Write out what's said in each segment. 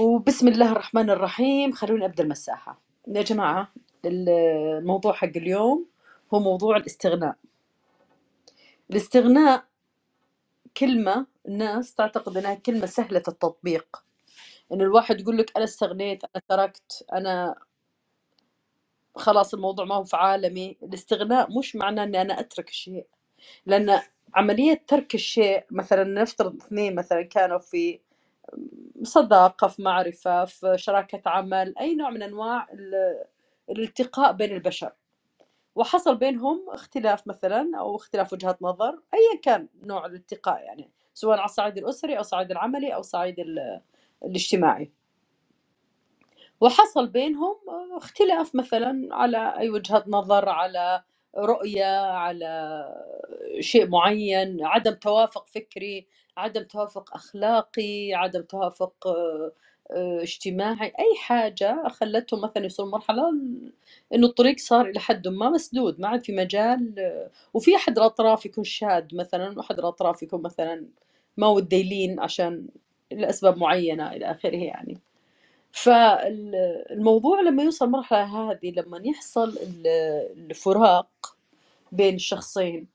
وبسم الله الرحمن الرحيم خلوني ابدا المساحه يا جماعه الموضوع حق اليوم هو موضوع الاستغناء الاستغناء كلمه الناس تعتقد انها كلمه سهله التطبيق ان الواحد يقول لك انا استغنيت انا تركت انا خلاص الموضوع ما هو في عالمي الاستغناء مش معناه اني انا اترك شيء لان عمليه ترك الشيء مثلا نفترض اثنين مثلا كانوا في صداقه في معرفه في شراكه عمل اي نوع من انواع الالتقاء بين البشر وحصل بينهم اختلاف مثلا او اختلاف وجهات نظر ايا كان نوع الالتقاء يعني سواء على الصعيد الاسري او الصعيد العملي او الصعيد الاجتماعي وحصل بينهم اختلاف مثلا على اي وجهه نظر على رؤيه على شيء معين عدم توافق فكري عدم توافق اخلاقي عدم توافق آه، اجتماعي اي حاجه خلتهم مثلا يوصلوا مرحله انه الطريق صار الى حد ما مسدود ما عاد في مجال آه، وفي احد الاطراف يكون شاد مثلا واحد الاطراف يكون مثلا ما ودي يلين عشان لاسباب معينه الى اخره يعني فالموضوع لما يوصل مرحله هذه لما يحصل الفراق بين الشخصين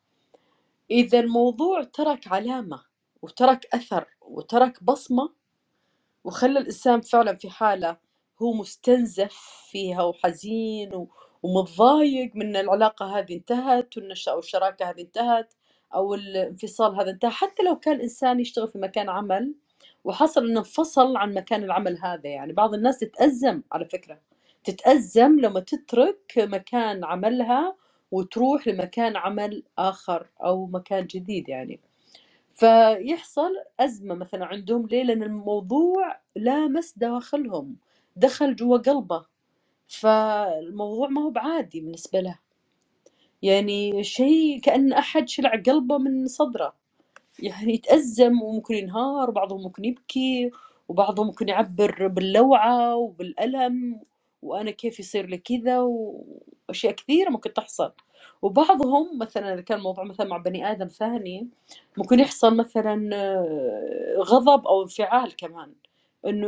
إذا الموضوع ترك علامة وترك أثر وترك بصمة وخلى الإنسان فعلا في حالة هو مستنزف فيها وحزين ومتضايق من العلاقة هذه انتهت أو الشراكة هذه انتهت أو الانفصال هذا انتهى حتى لو كان الإنسان يشتغل في مكان عمل وحصل إنه انفصل عن مكان العمل هذا يعني بعض الناس تتأزم على فكرة تتأزم لما تترك مكان عملها وتروح لمكان عمل آخر أو مكان جديد يعني فيحصل أزمة مثلا عندهم ليه لأن الموضوع لامس داخلهم دخل جوا قلبه فالموضوع ما هو بعادي بالنسبة له يعني شيء كأن أحد شلع قلبه من صدره يعني يتأزم وممكن ينهار وبعضهم ممكن يبكي وبعضهم ممكن يعبر باللوعة وبالألم وأنا كيف يصير لي كذا اشياء كثيره ممكن تحصل وبعضهم مثلا اذا كان الموضوع مثلا مع بني ادم ثاني ممكن يحصل مثلا آه، غضب او انفعال كمان انه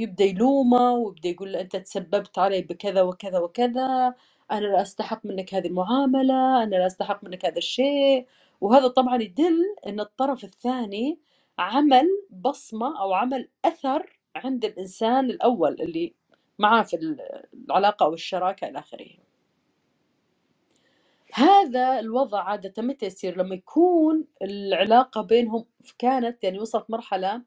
يبدا يلومه ويبدا يقول له انت تسببت علي بكذا وكذا وكذا انا لا استحق منك هذه المعامله انا لا استحق منك هذا الشيء وهذا طبعا يدل ان الطرف الثاني عمل بصمه او عمل اثر عند الانسان الاول اللي معاه في العلاقه او الشراكه الى اخره هذا الوضع عادة متى يصير لما يكون العلاقة بينهم كانت يعني وصلت مرحلة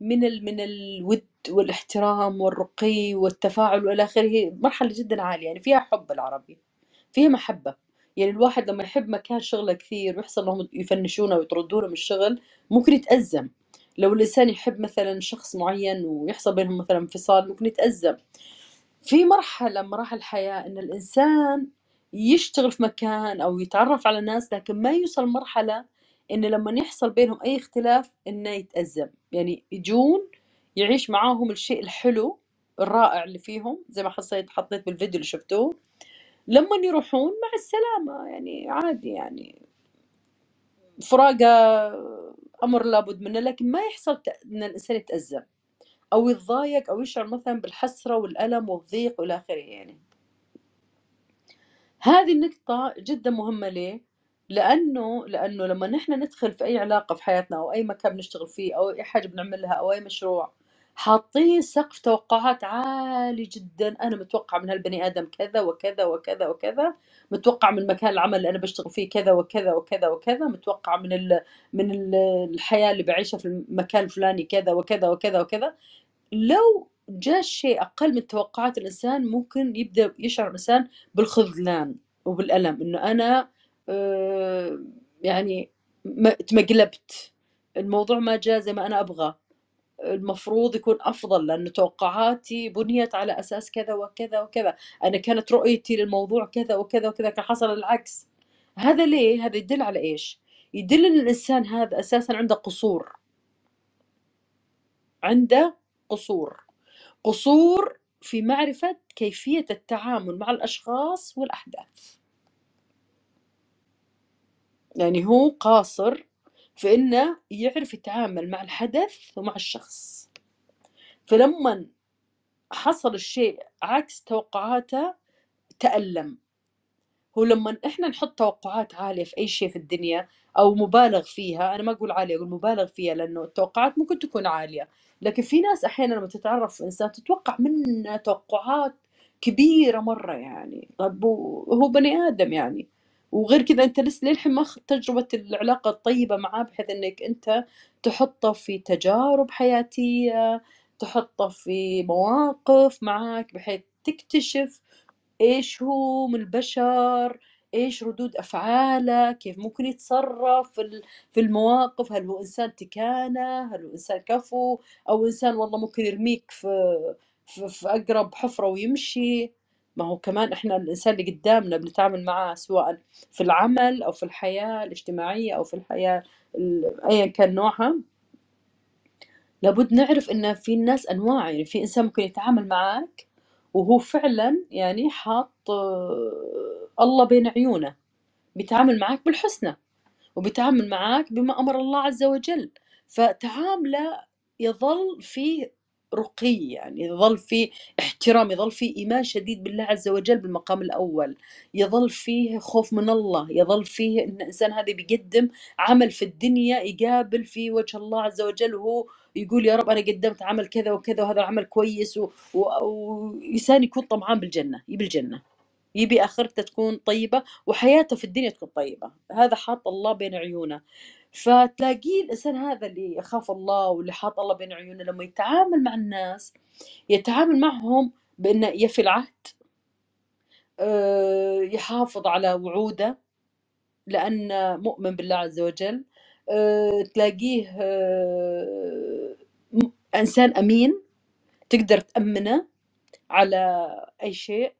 من ال من الود والاحترام والرقي والتفاعل والى اخره مرحله جدا عاليه يعني فيها حب العربي فيها محبه يعني الواحد لما يحب مكان شغله كثير ويحصل لهم يفنشونه ويطردونه من الشغل ممكن يتأزم لو الانسان يحب مثلا شخص معين ويحصل بينهم مثلا انفصال ممكن يتأزم في مرحله من مراحل الحياه ان الانسان يشتغل في مكان او يتعرف على ناس لكن ما يوصل مرحله انه لما يحصل بينهم اي اختلاف انه يتازم يعني يجون يعيش معاهم الشيء الحلو الرائع اللي فيهم زي ما حسيت حطيت بالفيديو اللي شفتوه لما يروحون مع السلامه يعني عادي يعني فراقه امر لابد منه لكن ما يحصل ان الانسان يتازم او يتضايق او يشعر مثلا بالحسره والالم والضيق والى اخره يعني هذه النقطة جدا مهمة ليه؟ لأنه لأنه لما نحن ندخل في أي علاقة في حياتنا أو أي مكان بنشتغل فيه أو أي حاجة بنعملها أو أي مشروع حاطين سقف توقعات عالي جدا أنا متوقع من هالبني آدم كذا وكذا وكذا وكذا متوقع من مكان العمل اللي أنا بشتغل فيه كذا وكذا وكذا وكذا متوقع من ال... من الحياة اللي بعيشها في المكان الفلاني كذا وكذا وكذا وكذا لو جاء شيء أقل من توقعات الإنسان ممكن يبدأ يشعر الإنسان بالخذلان وبالألم إنه أنا آه، يعني تمقلبت الموضوع ما جاء زي ما أنا أبغى المفروض يكون أفضل لأن توقعاتي بنيت على أساس كذا وكذا وكذا أنا كانت رؤيتي للموضوع كذا وكذا وكذا كان حصل العكس هذا ليه؟ هذا يدل على إيش؟ يدل أن الإنسان هذا أساسا عنده قصور عنده قصور قصور في معرفة كيفية التعامل مع الأشخاص والأحداث يعني هو قاصر في إنه يعرف يتعامل مع الحدث ومع الشخص فلما حصل الشيء عكس توقعاته تألم هو لما احنا نحط توقعات عاليه في اي شيء في الدنيا او مبالغ فيها انا ما اقول عاليه اقول مبالغ فيها لانه التوقعات ممكن تكون عاليه لكن في ناس احيانا لما تتعرف انسان تتوقع منه توقعات كبيره مره يعني طب هو بني ادم يعني وغير كذا انت لسه للحين ما اخذت تجربه العلاقه الطيبه معاه بحيث انك انت تحطه في تجارب حياتيه تحطه في مواقف معاك بحيث تكتشف ايش هو من البشر ايش ردود افعاله كيف ممكن يتصرف في المواقف هل هو انسان تكانه هل هو انسان كفو او انسان والله ممكن يرميك في في, في اقرب حفره ويمشي ما هو كمان احنا الانسان اللي قدامنا بنتعامل معاه سواء في العمل او في الحياه الاجتماعيه او في الحياه ايا كان نوعها لابد نعرف ان في الناس انواع يعني في انسان ممكن يتعامل معاك وهو فعلا يعني حاط آه، الله بين عيونه بيتعامل معك بالحسنى وبيتعامل معك بما امر الله عز وجل فتعامله يظل فيه رقي يعني يظل في احترام يظل في ايمان شديد بالله عز وجل بالمقام الاول يظل فيه خوف من الله يظل فيه ان الانسان هذا بيقدم عمل في الدنيا يقابل في وجه الله عز وجل وهو يقول يا رب انا قدمت عمل كذا وكذا وهذا العمل كويس وانسان يكون طمعان بالجنه يبي الجنه يبي اخرته تكون طيبه وحياته في الدنيا تكون طيبه هذا حاط الله بين عيونه فتلاقيه الانسان هذا اللي يخاف الله واللي حاط الله بين عيونه لما يتعامل مع الناس يتعامل معهم بانه يفي العهد آه، يحافظ على وعوده لأنه مؤمن بالله عز وجل آه، تلاقيه آه، انسان امين تقدر تامنه على اي شيء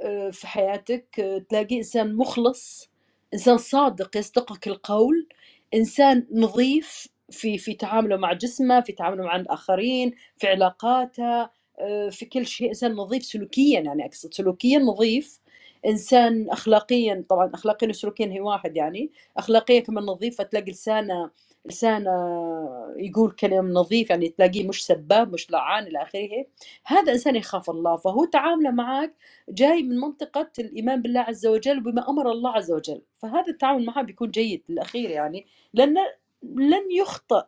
آه، في حياتك آه، تلاقي انسان مخلص انسان صادق يصدقك القول انسان نظيف في في تعامله مع جسمه في تعامله مع الاخرين في علاقاته آه، في كل شيء انسان نظيف سلوكيا يعني اقصد سلوكيا نظيف انسان اخلاقيا طبعا اخلاقيا وسلوكيا هي واحد يعني اخلاقيا كمان نظيفه تلاقي لسانه لسانه آه، يقول كلام نظيف يعني تلاقيه مش سباب مش لعان الى اخره هذا انسان يخاف الله فهو تعامله معك جاي من منطقه الايمان بالله عز وجل وبما امر الله عز وجل فهذا التعامل معه بيكون جيد للاخير يعني لان لن يخطئ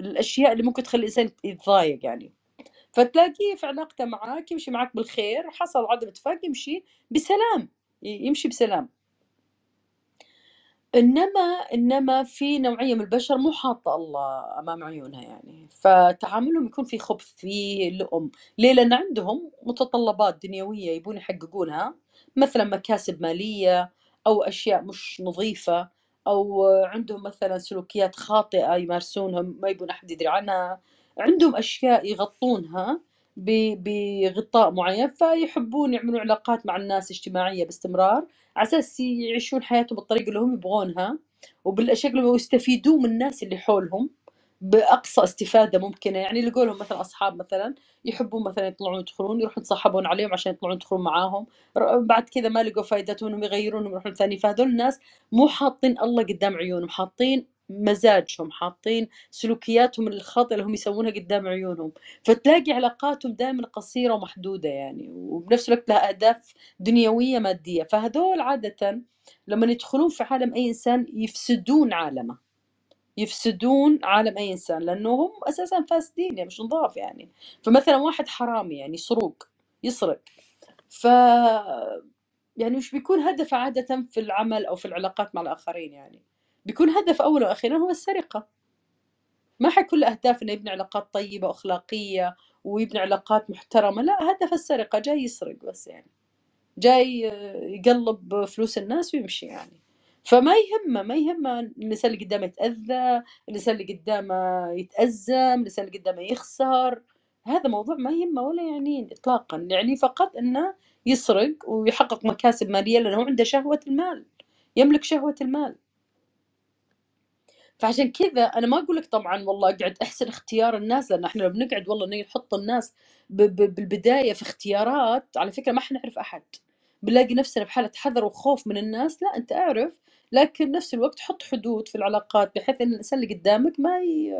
الاشياء اللي ممكن تخلي الانسان يتضايق يعني فتلاقيه في علاقته معك يمشي معك بالخير حصل عدم اتفاق يمشي بسلام يمشي بسلام إنما إنما في نوعية من البشر مو حاطة الله أمام عيونها يعني، فتعاملهم يكون في خبث، في لؤم، ليه؟ لأن عندهم متطلبات دنيوية يبون يحققونها، مثلًا مكاسب مالية أو أشياء مش نظيفة أو عندهم مثلًا سلوكيات خاطئة يمارسونها ما يبون أحد يدري عنها، عندهم أشياء يغطونها بغطاء معين فيحبون يعملوا علاقات مع الناس اجتماعيه باستمرار على اساس يعيشون حياتهم بالطريقه اللي هم يبغونها وبالشكل ويستفيدوا من الناس اللي حولهم باقصى استفاده ممكنه يعني لقوا لهم مثلا اصحاب مثلا يحبون مثلا يطلعون يدخلون يروحون يتصاحبون عليهم عشان يطلعون يدخلون معاهم بعد كذا ما لقوا فائدتهم يغيرون يغيرونهم يروحون ثاني فهذول الناس مو حاطين الله قدام عيونهم حاطين مزاجهم حاطين سلوكياتهم الخاطئه اللي هم يسوونها قدام عيونهم فتلاقي علاقاتهم دائما قصيره ومحدوده يعني وبنفس الوقت لها اهداف دنيويه ماديه فهذول عاده لما يدخلون في عالم اي انسان يفسدون عالمه يفسدون عالم اي انسان لانه هم اساسا فاسدين يعني مش نظاف يعني فمثلا واحد حرامي يعني سروق يسرق ف يعني مش بيكون هدفه عاده في العمل او في العلاقات مع الاخرين يعني بيكون هدف أولا وأخيرا هو السرقة ما حيكون الأهداف إنه يبني علاقات طيبة وأخلاقية ويبني علاقات محترمة لا هدف السرقة جاي يسرق بس يعني جاي يقلب فلوس الناس ويمشي يعني فما يهمه ما يهمه الإنسان اللي قدامه يتأذى الإنسان اللي قدامه يتأزم الإنسان اللي قدامه يخسر هذا موضوع ما يهمه ولا يعنيه إطلاقا يعني فقط إنه يسرق ويحقق مكاسب مالية لأنه هو عنده شهوة المال يملك شهوة المال فعشان كذا انا ما اقول لك طبعا والله اقعد احسن اختيار الناس لان احنا لو بنقعد والله نحط الناس ب- ب- بالبدايه في اختيارات على فكره ما حنعرف احد بنلاقي نفسنا بحاله حذر وخوف من الناس لا انت اعرف لكن نفس الوقت حط حدود في العلاقات بحيث ان الانسان اللي قدامك ما ي...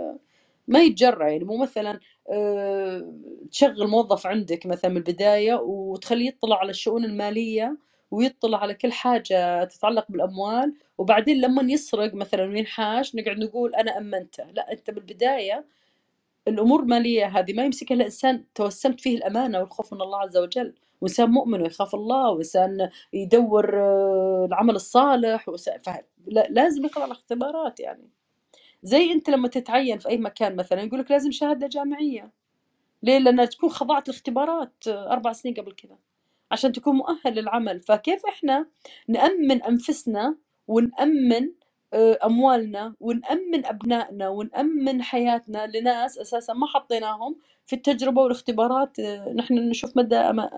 ما يتجرع يعني مو مثلا آه، تشغل موظف عندك مثلا من البدايه وتخليه يطلع على الشؤون الماليه ويطلع على كل حاجة تتعلق بالأموال وبعدين لما يسرق مثلا وينحاش نقعد نقول أنا أمنته لا أنت بالبداية الأمور المالية هذه ما يمسكها إلا إنسان توسمت فيه الأمانة والخوف من الله عز وجل وإنسان مؤمن ويخاف الله وإنسان يدور آه، العمل الصالح لازم يقرأ الاختبارات يعني زي أنت لما تتعين في أي مكان مثلا يقول لك لازم شهادة جامعية ليه؟ لأن تكون خضعت لاختبارات آه، أربع سنين قبل كذا عشان تكون مؤهل للعمل فكيف احنا نأمن أنفسنا ونأمن آه، أموالنا ونأمن أبنائنا ونأمن حياتنا لناس أساسا ما حطيناهم في التجربة والاختبارات آه، نحن نشوف مدى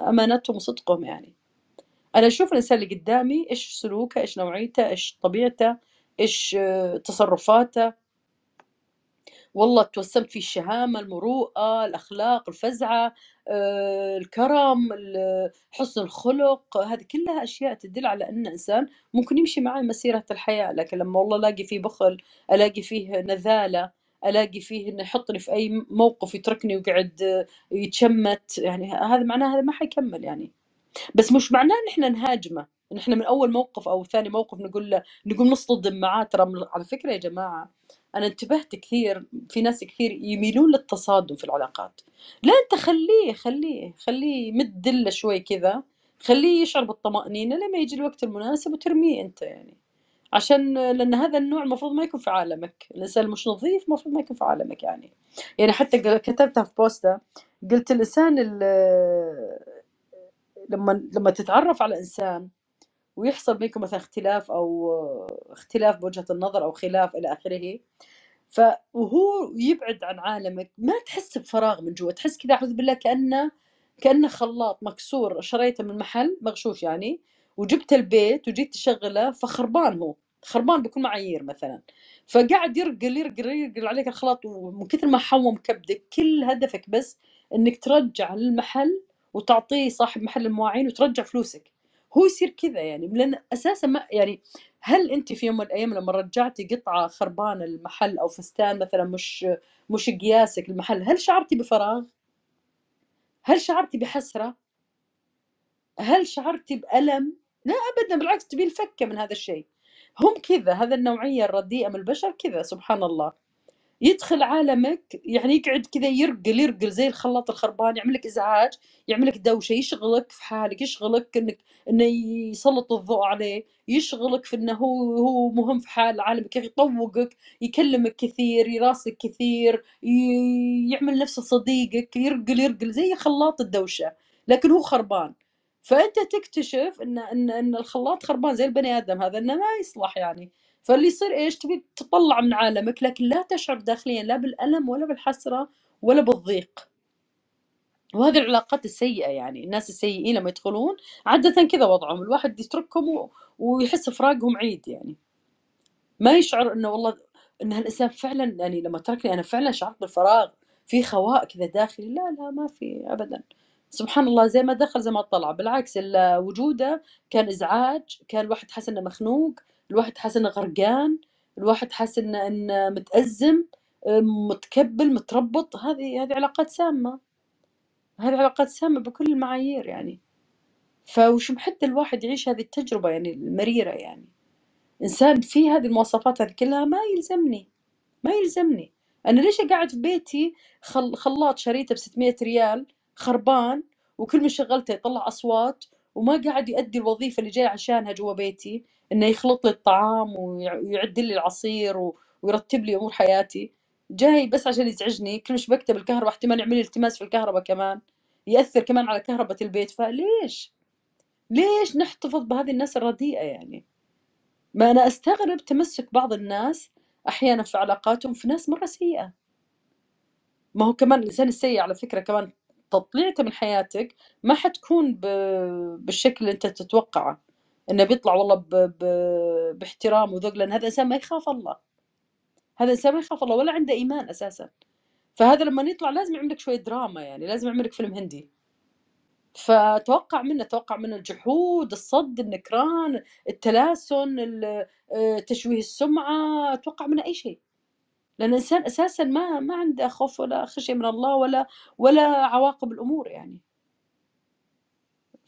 أمانتهم وصدقهم يعني أنا أشوف الإنسان اللي قدامي إيش سلوكه إيش نوعيته إيش طبيعته إيش آه، تصرفاته والله توسمت في الشهامة المروءة الأخلاق الفزعة آه، الكرم حسن الخلق هذه كلها أشياء تدل على أن إنسان ممكن يمشي معاه مسيرة الحياة لكن لما والله ألاقي فيه بخل ألاقي فيه نذالة ألاقي فيه أنه يحطني في أي موقف يتركني ويقعد آه، يتشمت يعني هذا معناه هذا ما حيكمل يعني بس مش معناه ان احنا نهاجمه ان احنا من اول موقف او ثاني موقف نقول له نقول نصطدم معاه ترى على فكره يا جماعه انا انتبهت كثير في ناس كثير يميلون للتصادم في العلاقات لا انت خليه خليه خليه مد له شوي كذا خليه يشعر بالطمأنينة لما يجي الوقت المناسب وترميه انت يعني عشان لان هذا النوع المفروض ما يكون في عالمك الانسان مش نظيف المفروض ما يكون في عالمك يعني يعني حتى كتبتها في بوستة قلت الانسان لما لما تتعرف على انسان ويحصل بينكم مثلا اختلاف او اختلاف بوجهه النظر او خلاف الى اخره ف وهو يبعد عن عالمك ما تحس بفراغ من جوا تحس كذا اعوذ بالله كانه كانه خلاط مكسور شريته من محل مغشوش يعني وجبته البيت وجيت تشغله فخربان هو خربان بكل معايير مثلا فقاعد يرقل يرقل يرقل عليك الخلاط ومن كثر ما حوم كبدك كل هدفك بس انك ترجع للمحل وتعطيه صاحب محل المواعين وترجع فلوسك هو يصير كذا يعني لان اساسا ما يعني هل انت في يوم من الايام لما رجعتي قطعه خربانه المحل او فستان مثلا مش مش قياسك المحل هل شعرتي بفراغ؟ هل شعرتي بحسره؟ هل شعرتي بالم؟ لا ابدا بالعكس تبي الفكه من هذا الشيء هم كذا هذا النوعيه الرديئه من البشر كذا سبحان الله يدخل عالمك يعني يقعد كذا يرقل يرقل زي الخلاط الخربان يعمل لك ازعاج يعمل لك دوشه يشغلك في حالك يشغلك انك انه يسلط الضوء عليه يشغلك في انه هو هو مهم في حال عالمك يعني يطوقك يكلمك كثير يراسك كثير يعمل نفسه صديقك يرقل يرقل زي خلاط الدوشه لكن هو خربان فانت تكتشف ان ان ان الخلاط خربان زي البني ادم هذا انه ما يصلح يعني فاللي يصير ايش تبي تطلع من عالمك لكن لا تشعر داخليا لا بالالم ولا بالحسره ولا بالضيق وهذه العلاقات السيئة يعني الناس السيئين لما يدخلون عادة كذا وضعهم الواحد يتركهم و... ويحس فراقهم عيد يعني ما يشعر انه والله ان هالانسان فعلا يعني لما تركني انا فعلا شعرت بالفراغ في خواء كذا داخلي لا لا ما في ابدا سبحان الله زي ما دخل زي ما طلع بالعكس وجوده كان ازعاج كان الواحد حس انه مخنوق الواحد حاسس انه غرقان الواحد حاسس انه انه متأزم متكبل متربط هذه هذه علاقات سامة هذه علاقات سامة بكل المعايير يعني فوش محتى الواحد يعيش هذه التجربة يعني المريرة يعني إنسان فيه هذه المواصفات هذه كلها ما يلزمني ما يلزمني أنا ليش قاعد في بيتي خلاط شريته ب 600 ريال خربان وكل ما شغلته يطلع أصوات وما قاعد يؤدي الوظيفة اللي جاي عشانها جوا بيتي انه يخلط لي الطعام ويعد لي العصير ويرتب لي امور حياتي جاي بس عشان يزعجني كل مش بكتب الكهرباء احتمال يعمل لي التماس في الكهرباء كمان ياثر كمان على كهرباء البيت فليش ليش نحتفظ بهذه الناس الرديئه يعني ما انا استغرب تمسك بعض الناس احيانا في علاقاتهم في ناس مره سيئه ما هو كمان الانسان السيء على فكره كمان تطليعته من حياتك ما حتكون بالشكل اللي انت تتوقعه انه بيطلع والله ب... ب... باحترام وذوق لان هذا انسان ما يخاف الله هذا انسان ما يخاف الله ولا عنده ايمان اساسا فهذا لما يطلع لازم يعملك شويه دراما يعني لازم يعملك فيلم هندي فتوقع منه توقع منه الجحود الصد النكران التلاسن آه، تشويه السمعه توقع منه اي شيء لان الانسان اساسا ما ما عنده خوف ولا خشيه من الله ولا ولا عواقب الامور يعني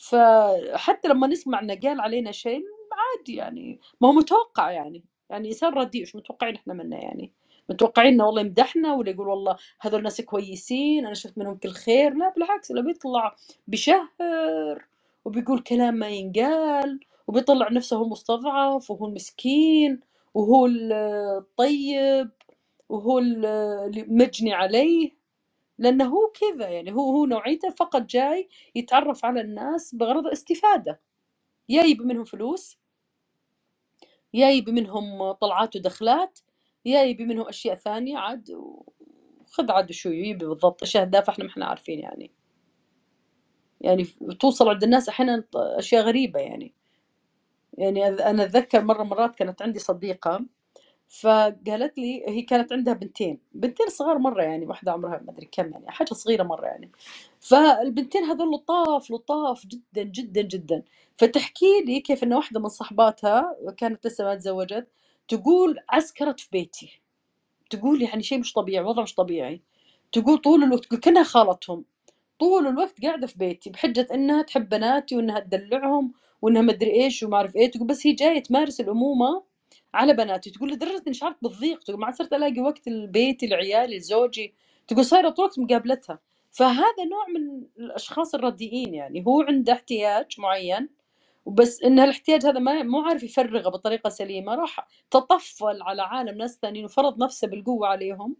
فحتى لما نسمع انه قال علينا شيء عادي يعني ما هو متوقع يعني يعني انسان رديء ايش متوقعين احنا منه يعني متوقعين انه والله يمدحنا ولا يقول والله هذول ناس كويسين انا شفت منهم كل خير لا بالعكس لو بيطلع بشهر وبيقول كلام ما ينقال وبيطلع نفسه هو المستضعف وهو المسكين وهو الطيب وهو المجني عليه لانه هو كذا يعني هو هو نوعيته فقط جاي يتعرف على الناس بغرض الاستفاده يا يبي منهم فلوس يا يبي منهم طلعات ودخلات يا يبي منهم اشياء ثانيه عاد خذ عاد شو يبي بالضبط اشياء هدافه احنا ما احنا عارفين يعني يعني توصل عند الناس احيانا اشياء غريبه يعني يعني انا اتذكر مره مرات كانت عندي صديقه فقالت لي هي كانت عندها بنتين بنتين صغار مره يعني واحده عمرها ما ادري كم يعني حاجه صغيره مره يعني فالبنتين هذول لطاف لطاف جدا جدا جدا فتحكي لي كيف ان واحده من صحباتها كانت لسه ما تزوجت تقول عسكرت في بيتي تقول يعني شيء مش طبيعي وضع مش طبيعي تقول طول الوقت تقول كانها خالتهم طول الوقت قاعده في بيتي بحجه انها تحب بناتي وانها تدلعهم وانها مدري ايش وما اعرف ايه تقول بس هي جايه تمارس الامومه على بناتي تقول لدرجه اني شعرت بالضيق تقول ما عاد صرت الاقي وقت البيت لعيالي لزوجي تقول صايره طول الوقت مقابلتها فهذا نوع من الاشخاص الرديئين يعني هو عنده احتياج معين بس ان الاحتياج هذا ما مو عارف يفرغه بطريقه سليمه راح تطفل على عالم ناس ثانيين وفرض نفسه بالقوه عليهم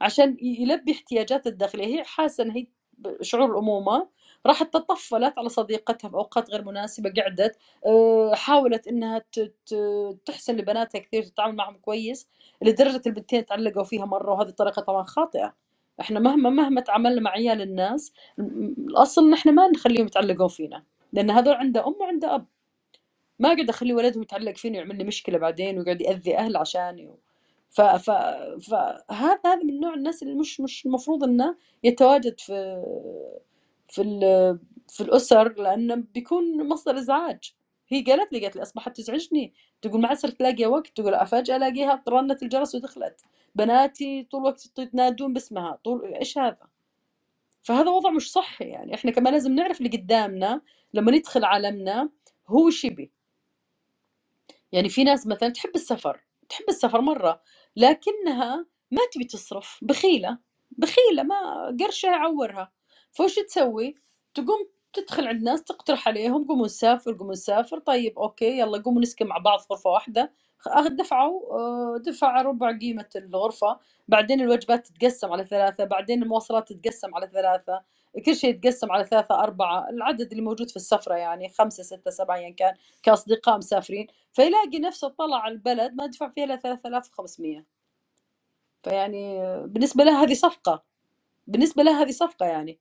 عشان يلبي احتياجاته الداخليه هي حاسه ان هي شعور الامومه راحت تطفلت على صديقتها في اوقات غير مناسبه قعدت آه، حاولت انها تحسن لبناتها كثير تتعامل معهم كويس لدرجه البنتين تعلقوا فيها مره وهذه الطريقه طبعا خاطئه احنا مهما مهما تعاملنا مع عيال الناس الاصل ان احنا ما نخليهم يتعلقون فينا لان هذول عنده ام وعنده اب ما اقعد اخلي ولدهم يتعلق فيني ويعمل لي مشكله بعدين ويقعد ياذي اهل عشاني و... ف... ف... فهذا هذا من نوع الناس اللي مش مش المفروض انه يتواجد في في في الاسر لانه بيكون مصدر ازعاج هي قالت لي قالت لي اصبحت تزعجني تقول ما عاد صرت تلاقي وقت تقول فجاه الاقيها رنت الجرس ودخلت بناتي طول الوقت يتنادون باسمها طول ايش هذا فهذا وضع مش صحي يعني احنا كمان لازم نعرف اللي قدامنا لما ندخل عالمنا هو شبي يعني في ناس مثلا تحب السفر تحب السفر مرة لكنها ما تبي تصرف بخيلة بخيلة ما قرشها يعورها فوش تسوي تقوم تدخل عند ناس تقترح عليهم قوموا نسافر قوموا نسافر طيب اوكي يلا قوموا نسكن مع بعض في غرفه واحده آه، دفعوا آه، دفع ربع قيمة الغرفة بعدين الوجبات تتقسم على ثلاثة بعدين المواصلات تتقسم على ثلاثة كل شيء يتقسم على ثلاثة أربعة العدد اللي موجود في السفرة يعني خمسة ستة سبعة يعني كان كأصدقاء مسافرين فيلاقي نفسه طلع على البلد ما دفع فيها إلا 3500 فيعني آه، بالنسبة له هذه صفقة بالنسبة له هذه صفقة يعني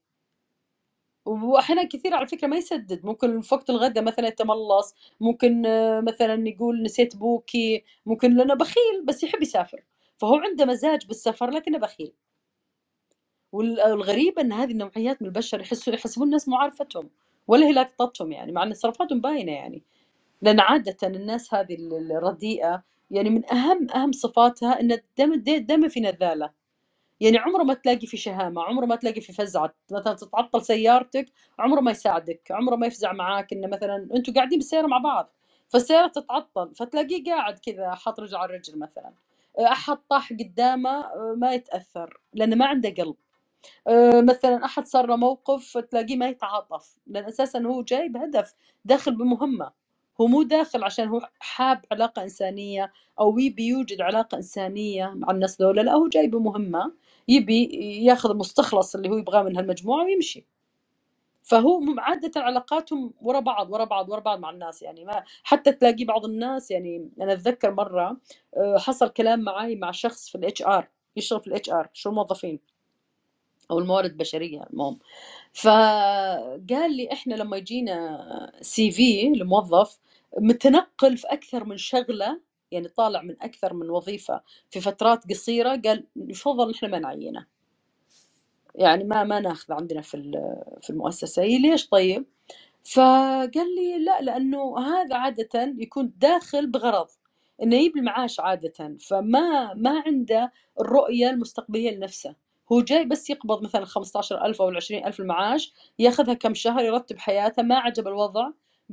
واحيانا كثير على فكره ما يسدد ممكن في وقت الغداء مثلا يتملص ممكن آه، مثلا يقول نسيت بوكي ممكن لانه بخيل بس يحب يسافر فهو عنده مزاج بالسفر لكنه بخيل والغريب ان هذه النوعيات من البشر يحسوا يحسبون الناس معارفتهم ولا هي لقطتهم يعني مع ان تصرفاتهم باينه يعني لان عاده الناس هذه الرديئه يعني من اهم اهم صفاتها ان الدم دائما في نذاله يعني عمره ما تلاقي في شهامه عمره ما تلاقي في فزعه مثلا تتعطل سيارتك عمره ما يساعدك عمره ما يفزع معاك انه مثلا انتم قاعدين بالسياره مع بعض فالسياره تتعطل فتلاقيه قاعد كذا حاط رجل على الرجل مثلا احد طاح قدامه آه، ما يتاثر لانه ما عنده قلب آه، مثلا احد صار له موقف تلاقيه ما يتعاطف لان اساسا هو جاي بهدف داخل بمهمه هو مو داخل عشان هو حاب علاقه انسانيه او يبي يوجد علاقه انسانيه مع الناس ذولا لا هو جاي بمهمه يبي ياخذ مستخلص اللي هو يبغاه من هالمجموعه ويمشي فهو عادة علاقاتهم ورا بعض ورا بعض ورا بعض مع الناس يعني ما حتى تلاقي بعض الناس يعني انا اتذكر مره آه، حصل كلام معي مع شخص في الاتش ار يشتغل في الاتش ار شو الموظفين او الموارد البشريه المهم فقال لي احنا لما يجينا سي في لموظف متنقل في اكثر من شغله يعني طالع من اكثر من وظيفه في فترات قصيره قال يفضل نحن ما نعينه يعني ما ما ناخذه عندنا في في المؤسسه هي ليش طيب فقال لي لا لانه هذا عاده يكون داخل بغرض انه يجيب المعاش عاده فما ما عنده الرؤيه المستقبليه لنفسه هو جاي بس يقبض مثلا 15000 او 20000 المعاش ياخذها كم شهر يرتب حياته ما عجب الوضع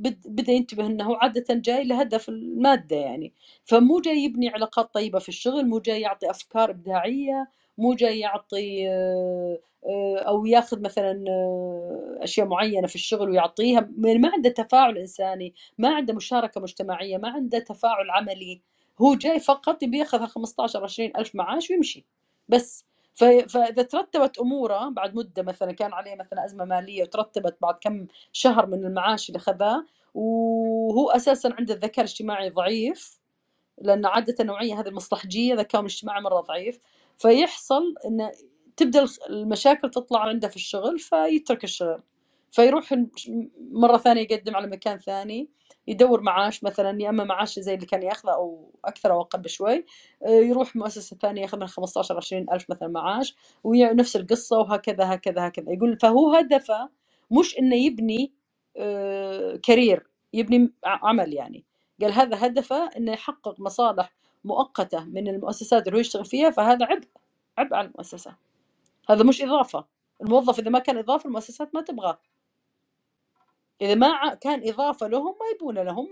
بدا ينتبه انه عاده جاي لهدف الماده يعني فمو جاي يبني علاقات طيبه في الشغل مو جاي يعطي افكار ابداعيه مو جاي يعطي آه، آه، او ياخذ مثلا آه، اشياء معينه في الشغل ويعطيها ما عنده تفاعل انساني ما عنده مشاركه مجتمعيه ما عنده تفاعل عملي هو جاي فقط يبي ياخذ 15 20 الف معاش ويمشي بس فاذا ترتبت اموره بعد مده مثلا كان عليه مثلا ازمه ماليه وترتبت بعد كم شهر من المعاش اللي خذاه وهو اساسا عنده الذكاء الاجتماعي ضعيف لان عاده نوعيه هذه المصلحجيه ذكاء الاجتماعي مره ضعيف فيحصل انه تبدا المشاكل تطلع عنده في الشغل فيترك الشغل فيروح مره ثانيه يقدم على مكان ثاني يدور معاش مثلا يا اما معاش زي اللي كان ياخذه او اكثر او اقل بشوي آه، يروح مؤسسه ثانيه ياخذ من 15 20 الف مثلا معاش ونفس القصه وهكذا هكذا هكذا يقول فهو هدفه مش انه يبني آه، كارير يبني عمل يعني قال هذا هدفه انه يحقق مصالح مؤقته من المؤسسات اللي هو يشتغل فيها فهذا عبء عبء على المؤسسه هذا مش اضافه الموظف اذا ما كان اضافه المؤسسات ما تبغاه اذا ما كان اضافه لهم ما يبون لهم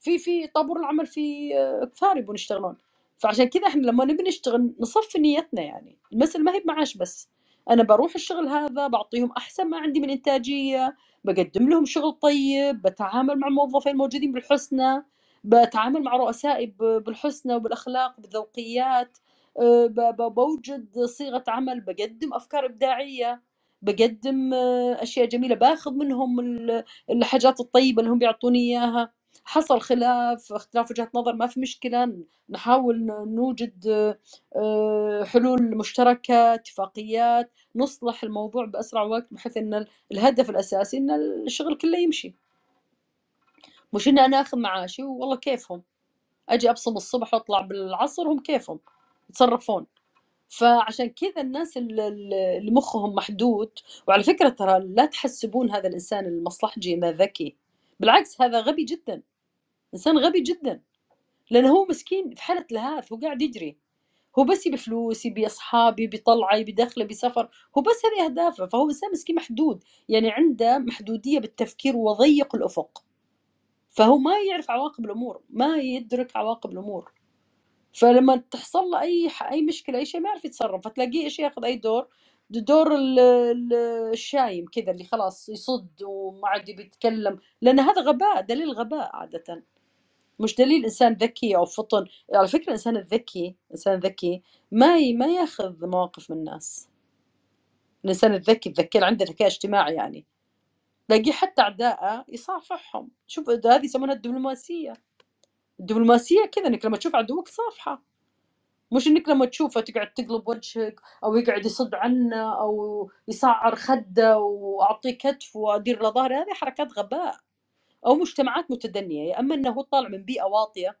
في في طابور العمل في آه، كثار يبون يشتغلون فعشان كذا احنا لما نبي نشتغل نصفي نيتنا يعني المسألة ما هي بمعاش بس انا بروح الشغل هذا بعطيهم احسن ما عندي من انتاجيه بقدم لهم شغل طيب بتعامل مع الموظفين الموجودين بالحسنى بتعامل مع رؤسائي بالحسنى وبالاخلاق بالذوقيات آه، بوجد صيغه عمل بقدم افكار ابداعيه بقدم آه، اشياء جميله باخذ منهم الحاجات الطيبه اللي هم بيعطوني اياها حصل خلاف اختلاف وجهه نظر ما في مشكله نحاول نوجد آه، حلول مشتركه اتفاقيات نصلح الموضوع باسرع وقت بحيث ان الهدف الاساسي ان الشغل كله يمشي مش ان انا اخذ معاشي والله كيفهم اجي ابصم الصبح واطلع بالعصر هم كيفهم يتصرفون فعشان كذا الناس اللي مخهم محدود وعلى فكرة ترى لا تحسبون هذا الإنسان المصلحجي إنه ذكي بالعكس هذا غبي جدا إنسان غبي جدا لأنه هو مسكين في حالة لهاث هو قاعد يجري هو بس يبي فلوس يبي أصحاب يبي طلعة يبي دخله يبي سفر هو بس هذه أهدافه فهو إنسان مسكين محدود يعني عنده محدودية بالتفكير وضيق الأفق فهو ما يعرف عواقب الأمور ما يدرك عواقب الأمور فلما تحصل له اي ح- اي مشكله اي شيء ما يعرف يتصرف فتلاقيه ايش ياخذ اي دور دور الشايم كذا اللي خلاص يصد وما عاد بيتكلم يتكلم لان هذا غباء دليل غباء عاده مش دليل انسان ذكي او فطن على فكره الانسان الذكي الانسان الذكي ما ي... ما ياخذ مواقف من الناس الانسان الذكي الذكي اللي عنده ذكاء اجتماعي يعني تلاقيه حتى اعدائه يصافحهم شوف هذه يسمونها الدبلوماسيه الدبلوماسيه كذا انك لما تشوف عدوك صافحه مش انك لما تشوفه تقعد تقلب وجهك او يقعد يصد عنه او يسعر خده واعطيه كتف وادير له ظهري هذه حركات غباء او مجتمعات متدنيه يا اما انه هو طالع من بيئه واطيه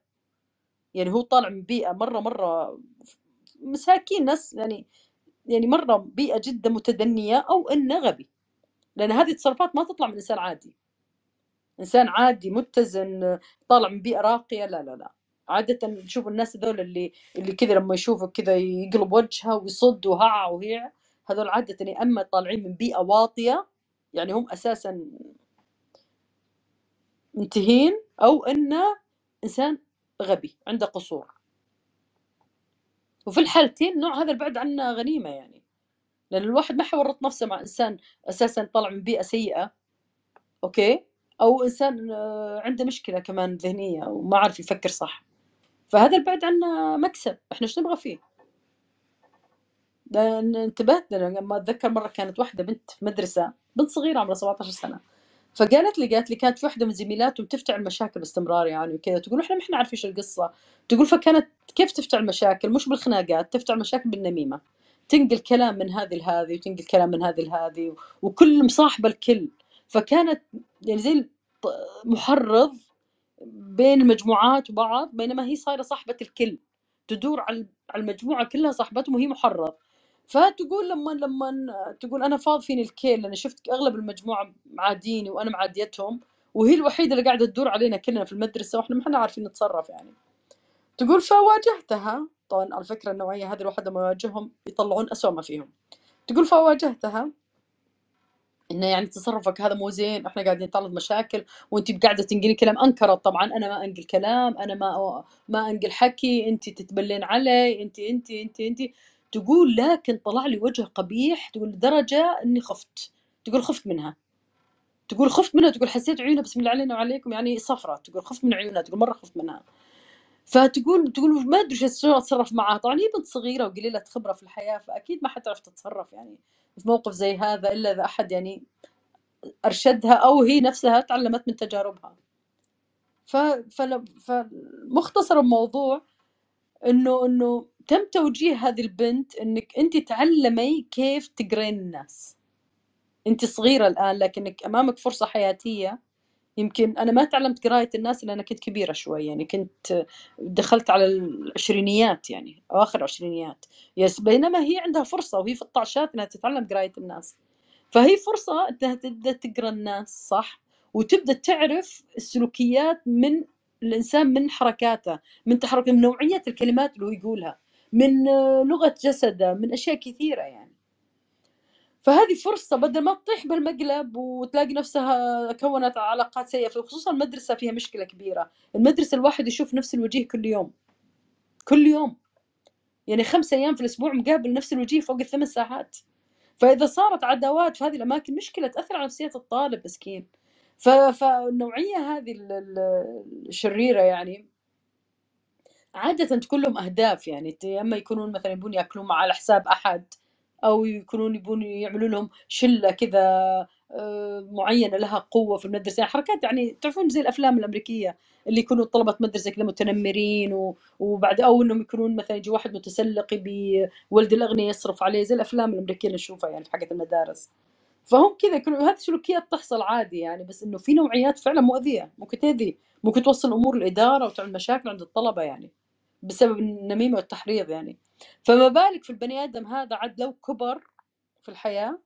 يعني هو طالع من بيئه مره مره مساكين ناس يعني يعني مره بيئه جدا متدنيه او انه غبي لان هذه التصرفات ما تطلع من انسان عادي انسان عادي متزن طالع من بيئه راقيه لا لا لا عادة نشوف الناس هذول اللي اللي كذا لما يشوفك كذا يقلب وجهه ويصد وهع وهيع هذول عادة يا اما طالعين من بيئة واطية يعني هم اساسا منتهين او انه انسان غبي عنده قصور وفي الحالتين نوع هذا البعد عنا غنيمة يعني لأن الواحد ما حيورط نفسه مع إنسان أساسا طلع من بيئة سيئة أوكي او انسان آه، عنده مشكله كمان ذهنيه وما عارف يفكر صح فهذا البعد عنا مكسب احنا ايش نبغى فيه لان انتبهت لنا لما اتذكر مره كانت واحده بنت في مدرسه بنت صغيره عمرها 17 سنه فقالت لي قالت لي كانت في واحده من زميلاتهم تفتعل مشاكل باستمرار يعني وكذا تقول احنا ما احنا عارفين ايش القصه تقول فكانت كيف تفتعل مشاكل مش بالخناقات تفتعل مشاكل بالنميمه تنقل كلام من هذه لهذه وتنقل كلام من هذه لهذه وكل مصاحبه الكل فكانت يعني زي محرض بين المجموعات وبعض بينما هي صايره صاحبه الكل تدور على المجموعه كلها صاحبتهم وهي محرض فتقول لما لما تقول انا فاض فيني الكيل لان شفت اغلب المجموعه معاديني وانا معاديتهم وهي الوحيده اللي قاعده تدور علينا كلنا في المدرسه واحنا ما احنا عارفين نتصرف يعني تقول فواجهتها طبعا على فكره النوعيه هذه الوحده ما يواجههم يطلعون اسوء ما فيهم تقول فواجهتها انه يعني تصرفك هذا مو زين احنا قاعدين نتعرض مشاكل وانت قاعده تنقلي كلام انكرت طبعا انا ما انقل كلام انا ما ما انقل حكي انت تتبلين علي انت انت انت انت, تقول لكن طلع لي وجه قبيح تقول لدرجه اني خفت تقول خفت منها تقول خفت منها تقول حسيت عيونها بسم الله علينا وعليكم يعني صفرة تقول خفت من عيونها تقول مره خفت منها فتقول تقول ما ادري شو اتصرف معها طبعا هي بنت صغيره وقليله خبره في الحياه فاكيد ما حتعرف تتصرف يعني في موقف زي هذا الا اذا احد يعني ارشدها او هي نفسها تعلمت من تجاربها فمختصر الموضوع انه انه تم توجيه هذه البنت انك انت تعلمي كيف تقرين الناس انت صغيره الان لكنك امامك فرصه حياتيه يمكن انا ما تعلمت قرايه الناس لان انا كنت كبيره شوي يعني كنت دخلت على العشرينيات يعني اواخر العشرينيات يس بينما هي عندها فرصه وهي في الطعشات انها تتعلم قرايه الناس فهي فرصه انها تبدا تقرا الناس صح وتبدا تعرف السلوكيات من الانسان من حركاته من تحرك من نوعيه الكلمات اللي هو يقولها من لغه جسده من اشياء كثيره يعني فهذه فرصة بدل ما تطيح بالمقلب وتلاقي نفسها كونت علاقات سيئة خصوصا المدرسة فيها مشكلة كبيرة المدرسة الواحد يشوف نفس الوجيه كل يوم كل يوم يعني خمسة أيام في الأسبوع مقابل نفس الوجيه فوق الثمان ساعات فإذا صارت عداوات في هذه الأماكن مشكلة تأثر على نفسية الطالب مسكين فالنوعية هذه الشريرة يعني عادة تكون لهم أهداف يعني إما يكونون مثلا يبون ياكلون على حساب أحد او يكونون يبون يعملوا لهم شله كذا آه، معينه لها قوه في المدرسه يعني حركات يعني تعرفون زي الافلام الامريكيه اللي يكونوا طلبه مدرسه كذا متنمرين وبعد او انهم يكونون مثلا يجي واحد متسلق بولد الاغنياء يصرف عليه زي الافلام الامريكيه اللي نشوفها يعني في حقت المدارس فهم كذا يكونوا هذه السلوكيات تحصل عادي يعني بس انه في نوعيات فعلا مؤذيه ممكن تاذي ممكن توصل امور الاداره وتعمل مشاكل عند الطلبه يعني بسبب النميمه والتحريض يعني فما بالك في البني ادم هذا عاد لو كبر في الحياه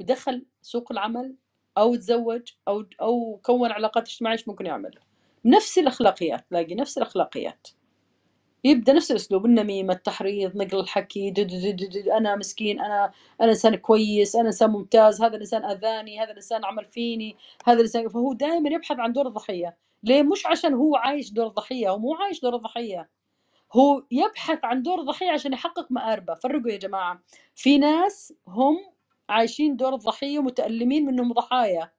ودخل سوق العمل او تزوج او او كون علاقات اجتماعيه ايش ممكن يعمل؟ نفس الاخلاقيات تلاقي نفس الاخلاقيات يبدا نفس الاسلوب النميمه التحريض نقل الحكي دو دو دو دو دو انا مسكين انا انا انسان كويس انا انسان ممتاز هذا الانسان اذاني هذا الانسان عمل فيني هذا الانسان فهو دائما يبحث عن دور الضحيه ليه مش عشان هو عايش دور الضحيه هو مو عايش دور الضحيه هو يبحث عن دور الضحية عشان يحقق مآربه فرقوا يا جماعة في ناس هم عايشين دور الضحية متألمين منهم ضحايا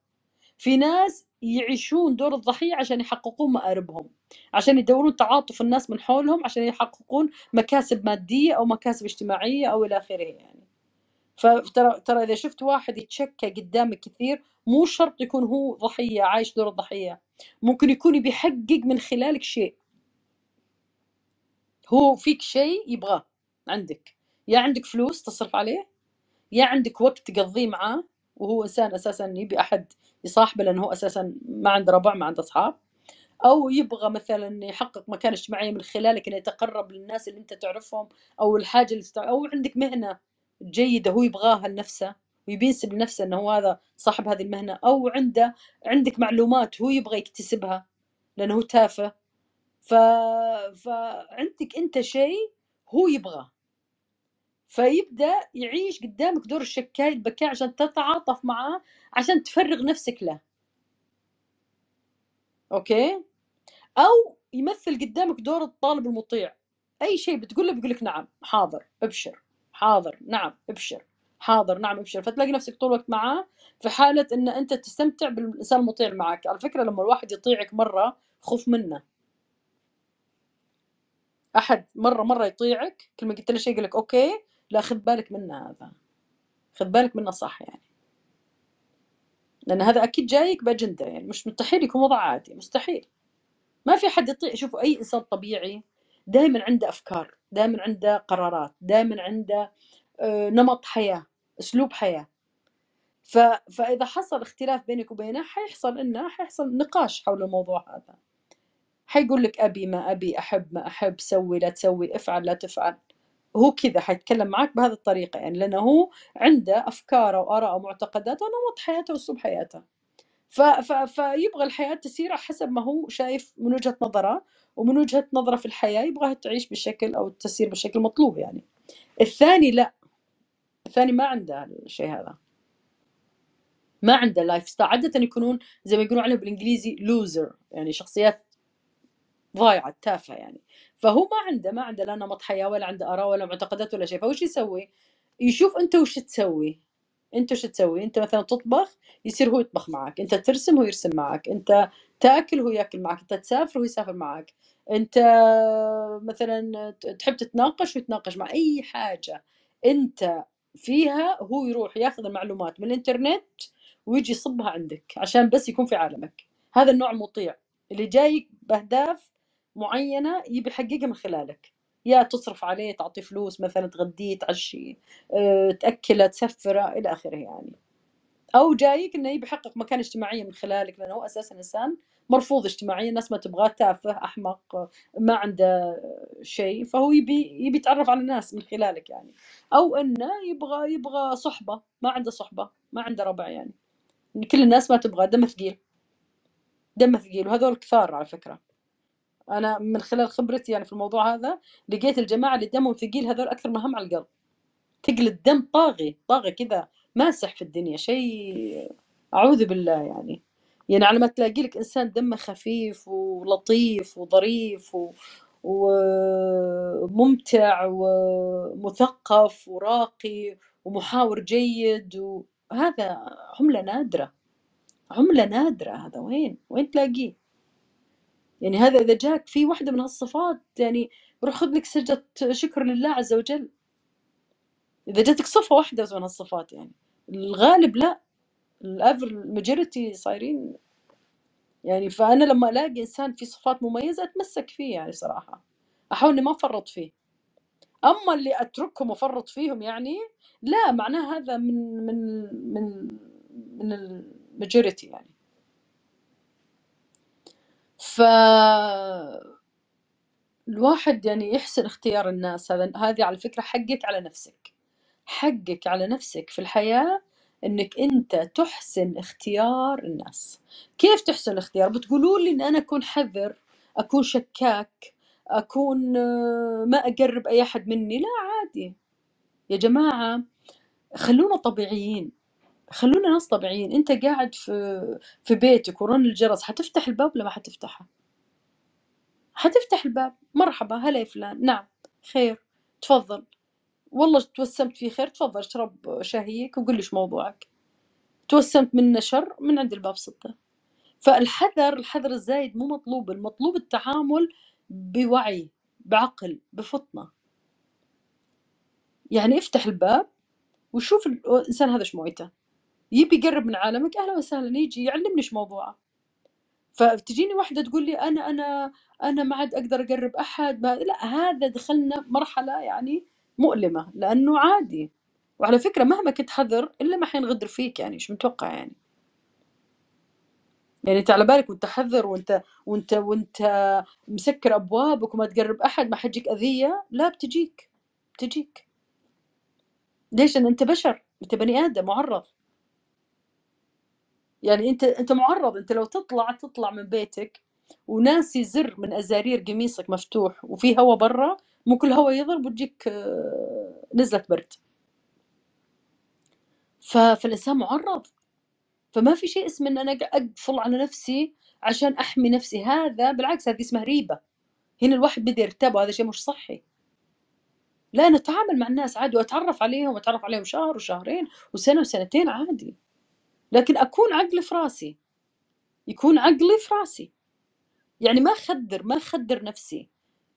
في ناس يعيشون دور الضحية عشان يحققون مآربهم عشان يدورون تعاطف الناس من حولهم عشان يحققون مكاسب مادية أو مكاسب اجتماعية أو إلى آخره يعني فترى ترى إذا شفت واحد يتشكى قدامك كثير مو شرط يكون هو ضحية عايش دور الضحية ممكن يكون بيحقق من خلالك شيء هو فيك شيء يبغاه عندك يا عندك فلوس تصرف عليه يا عندك وقت تقضيه معاه وهو انسان اساسا يبي احد يصاحبه لانه هو اساسا ما عنده ربع ما عنده اصحاب او يبغى مثلا يحقق مكانه اجتماعيه من خلالك انه يتقرب للناس اللي انت تعرفهم او الحاجه اللي تستع... او عندك مهنه جيده هو يبغاها لنفسه ويبينسب لنفسه انه هو هذا صاحب هذه المهنه او عنده عندك معلومات هو يبغى يكتسبها لانه هو تافه ف... فعندك انت شيء هو يبغاه فيبدا يعيش قدامك دور الشكاي البكاء عشان تتعاطف معاه عشان تفرغ نفسك له اوكي او يمثل قدامك دور الطالب المطيع اي شيء بتقول له بيقول لك نعم حاضر ابشر حاضر نعم ابشر حاضر نعم ابشر فتلاقي نفسك طول الوقت معاه في حاله ان انت تستمتع بالانسان المطيع معك على فكره لما الواحد يطيعك مره خوف منه احد مره مره يطيعك كل ما قلت له شيء يقول لك اوكي لا خذ بالك منه هذا خذ بالك منه صح يعني لان هذا اكيد جايك باجنده يعني مش مستحيل يكون وضع عادي مستحيل ما في حد يطيع شوفوا اي انسان طبيعي دائما عنده افكار دائما عنده قرارات دائما عنده آه، نمط حياه اسلوب حياه فاذا حصل اختلاف بينك وبينه حيحصل انه حيحصل نقاش حول الموضوع هذا حيقول لك ابي ما ابي احب ما احب سوي لا تسوي افعل لا تفعل هو كذا حيتكلم معك بهذه الطريقه يعني لانه هو عنده افكاره واراءه ومعتقداته ونمط حياته واسلوب حياته ف... ف... فيبغى الحياه تسير على حسب ما هو شايف من وجهه نظره ومن وجهه نظره في الحياه يبغاها تعيش بشكل او تسير بشكل مطلوب يعني الثاني لا الثاني ما عنده الشيء هذا ما عنده لايف ستايل عاده يكونون زي ما يقولون عليهم بالانجليزي لوزر يعني شخصيات ضايعه تافهه يعني فهو ما عنده ما عنده لا نمط حياه ولا عنده اراء ولا معتقدات ولا شيء فوش يسوي؟ يشوف انت وش تسوي انت وش تسوي؟ انت مثلا تطبخ يصير هو يطبخ معك، انت ترسم هو يرسم معك، انت تاكل هو ياكل معك، انت تسافر هو يسافر معك، انت مثلا تحب تتناقش ويتناقش مع اي حاجه انت فيها هو يروح ياخذ المعلومات من الانترنت ويجي يصبها عندك عشان بس يكون في عالمك هذا النوع مطيع اللي جاي باهداف معينه يبي يحققها من خلالك يا تصرف عليه تعطي فلوس مثلا تغديه تعشي آه، تاكله تسفره الى اخره يعني او جايك انه يبي يحقق مكانه اجتماعيه من خلالك لانه هو اساسا انسان مرفوض اجتماعيا الناس ما تبغاه تافه احمق ما عنده شيء فهو يبي يبي يتعرف على الناس من خلالك يعني او انه يبغى يبغى صحبه ما عنده صحبه ما عنده ربع يعني كل الناس ما تبغى دمه ثقيل دمه ثقيل وهذول كثار على فكره انا من خلال خبرتي يعني في الموضوع هذا لقيت الجماعه اللي دمهم ثقيل هذول اكثر ما هم على القلب ثقل الدم طاغي طاغي كذا ماسح في الدنيا شيء اعوذ بالله يعني يعني على ما تلاقي لك انسان دمه خفيف ولطيف وظريف و... وممتع ومثقف وراقي ومحاور جيد وهذا عمله نادره عمله نادره هذا وين وين تلاقيه يعني هذا إذا جاك في واحدة من هالصفات يعني روح خذ لك سجدة شكر لله عز وجل إذا جاتك صفة واحدة من هالصفات يعني الغالب لا الأفر الماجوريتي صايرين يعني فأنا لما ألاقي إنسان في صفات مميزة أتمسك فيه يعني صراحة أحاول إني ما أفرط فيه اما اللي اتركهم وافرط فيهم يعني لا معناه هذا من من من من الماجورتي يعني ف الواحد يعني يحسن اختيار الناس هذا هذه على فكرة حقك على نفسك حقك على نفسك في الحياة انك انت تحسن اختيار الناس كيف تحسن الاختيار بتقولوا لي ان انا اكون حذر اكون شكاك اكون آه، ما اقرب اي احد مني لا عادي يا جماعة خلونا طبيعيين خلونا ناس طبيعيين انت قاعد في في بيتك ورن الجرس حتفتح الباب ولا ما حتفتحه حتفتح الباب مرحبا هلا يا فلان نعم خير تفضل والله توسمت فيه خير تفضل اشرب شاهيك وقول ليش موضوعك توسمت منه شر من عند الباب ستة فالحذر الحذر الزايد مو مطلوب المطلوب التعامل بوعي بعقل بفطنة يعني افتح الباب وشوف الانسان هذا شو مويته يبي يقرب من عالمك اهلا وسهلا يجي يعلمني ايش موضوعه فتجيني واحده تقول لي انا انا انا ما عاد اقدر اقرب احد ما لا هذا دخلنا مرحله يعني مؤلمه لانه عادي وعلى فكره مهما كنت حذر الا ما حينغدر فيك يعني ايش متوقع يعني يعني انت على بالك وانت حذر وانت وانت وانت مسكر ابوابك وما تقرب احد ما حتجيك اذيه لا بتجيك بتجيك ليش لان انت بشر انت بني ادم معرض يعني انت انت معرض انت لو تطلع تطلع من بيتك وناسي زر من ازارير قميصك مفتوح وفي هواء برا مو كل هواء يضرب وتجيك آه، نزله برد فالانسان معرض فما في شيء اسمه ان انا اقفل على نفسي عشان احمي نفسي هذا بالعكس هذه اسمها ريبه هنا الواحد بدا يرتب وهذا شيء مش صحي لا انا اتعامل مع الناس عادي واتعرف عليهم واتعرف عليهم شهر وشهرين وسنه وسنتين عادي لكن اكون عقلي في راسي يكون عقلي في راسي يعني ما اخدر ما اخدر نفسي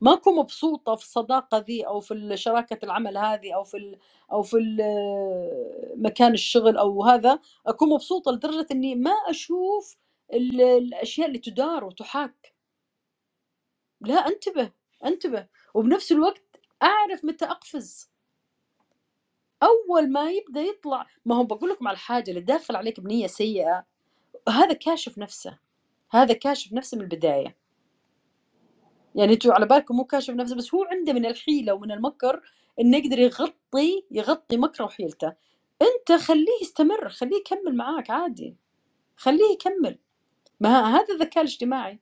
ما اكون مبسوطه في الصداقه ذي او في شراكه العمل هذه او في ال او في ال مكان الشغل او هذا اكون مبسوطه لدرجه اني ما اشوف الاشياء اللي تدار وتحاك لا انتبه انتبه وبنفس الوقت اعرف متى اقفز أول ما يبدأ يطلع ما هو بقول لكم على الحاجة اللي داخل عليك بنية سيئة هذا كاشف نفسه هذا كاشف نفسه من البداية يعني انتوا على بالكم مو كاشف نفسه بس هو عنده من الحيلة ومن المكر انه يقدر يغطي يغطي مكره وحيلته انت خليه يستمر خليه يكمل معاك عادي خليه يكمل ما هذا الذكاء الاجتماعي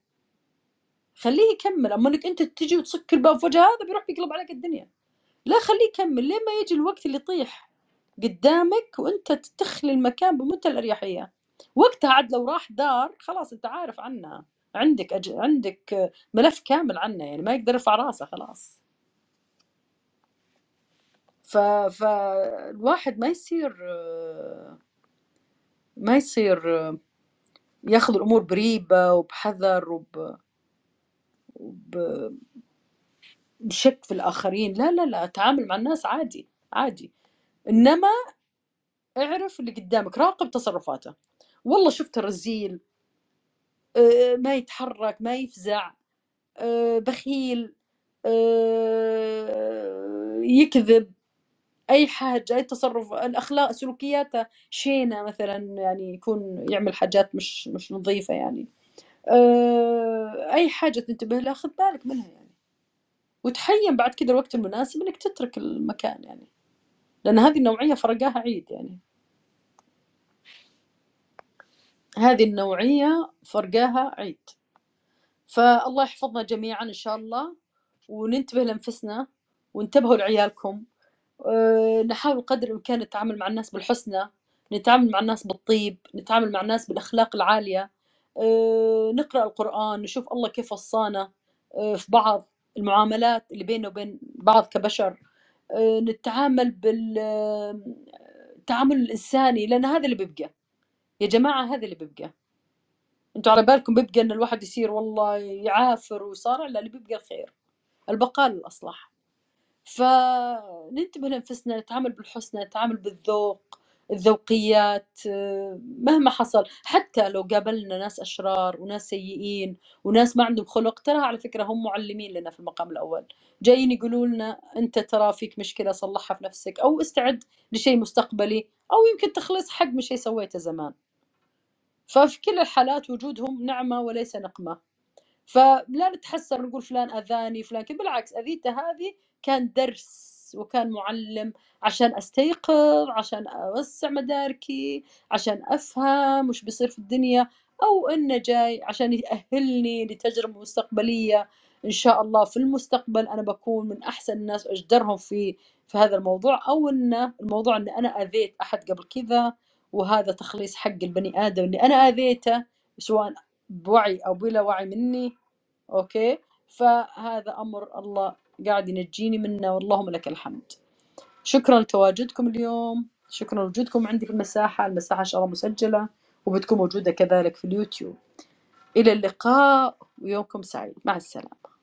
خليه يكمل اما انك انت تجي وتسك الباب في وجه هذا بيروح بيقلب عليك الدنيا لا خليه يكمل لين ما يجي الوقت اللي يطيح قدامك وانت تدخل المكان بمنتهى الاريحيه وقتها عاد لو راح دار خلاص انت عارف عنها عندك أج... عندك ملف كامل عنه يعني ما يقدر يرفع راسه خلاص ف... فالواحد ما يصير ما يصير ياخذ الامور بريبه وبحذر وب... وب... شك في الآخرين لا لا لا تعامل مع الناس عادي عادي إنما اعرف اللي قدامك راقب تصرفاته والله شفته رزيل آه، ما يتحرك ما يفزع آه، بخيل آه، يكذب اي حاجه اي تصرف الاخلاق سلوكياته شينه مثلا يعني يكون يعمل حاجات مش مش نظيفه يعني اي حاجه تنتبه لها خذ بالك منها يعني وتحين بعد كده الوقت المناسب انك تترك المكان يعني لان هذه النوعيه فرقاها عيد يعني هذه النوعيه فرقاها عيد فالله يحفظنا جميعا ان شاء الله وننتبه لانفسنا وانتبهوا لعيالكم أه، نحاول قدر الامكان نتعامل مع الناس بالحسنى نتعامل مع الناس بالطيب نتعامل مع الناس بالاخلاق العاليه أه، نقرا القران نشوف الله كيف وصانا أه، في بعض المعاملات اللي بيننا وبين بعض كبشر آه، نتعامل بالتعامل آه، الإنساني لأن هذا اللي بيبقى يا جماعة هذا اللي بيبقى انتوا على بالكم بيبقى ان الواحد يصير والله يعافر ويصارع لا اللي بيبقى الخير البقاء للأصلح فننتبه لأنفسنا نتعامل بالحسنى نتعامل بالذوق الذوقيات آه، مهما حصل حتى لو قابلنا ناس أشرار وناس سيئين وناس ما عندهم خلق ترى على فكرة هم معلمين لنا في المقام الأول جايين يقولوا لنا أنت ترى فيك مشكلة صلحها في نفسك أو استعد لشيء مستقبلي أو يمكن تخلص حق من شيء سويته زمان ففي كل الحالات وجودهم نعمة وليس نقمة فلا نتحسر نقول فلان أذاني فلان كذا بالعكس أذيته هذه كان درس وكان معلم عشان أستيقظ عشان أوسع مداركي عشان أفهم وش بيصير في الدنيا أو إنه جاي عشان يأهلني لتجربة مستقبلية إن شاء الله في المستقبل أنا بكون من أحسن الناس وأجدرهم في في هذا الموضوع أو إنه الموضوع إن أنا أذيت أحد قبل كذا وهذا تخليص حق البني آدم إني أنا أذيته سواء بوعي أو بلا وعي مني أوكي فهذا أمر الله قاعد ينجيني منه واللهم لك الحمد شكرا لتواجدكم اليوم شكرا لوجودكم عندي في المساحة المساحة إن شاء الله مسجلة وبتكون موجودة كذلك في اليوتيوب إلى اللقاء ويومكم سعيد مع السلامة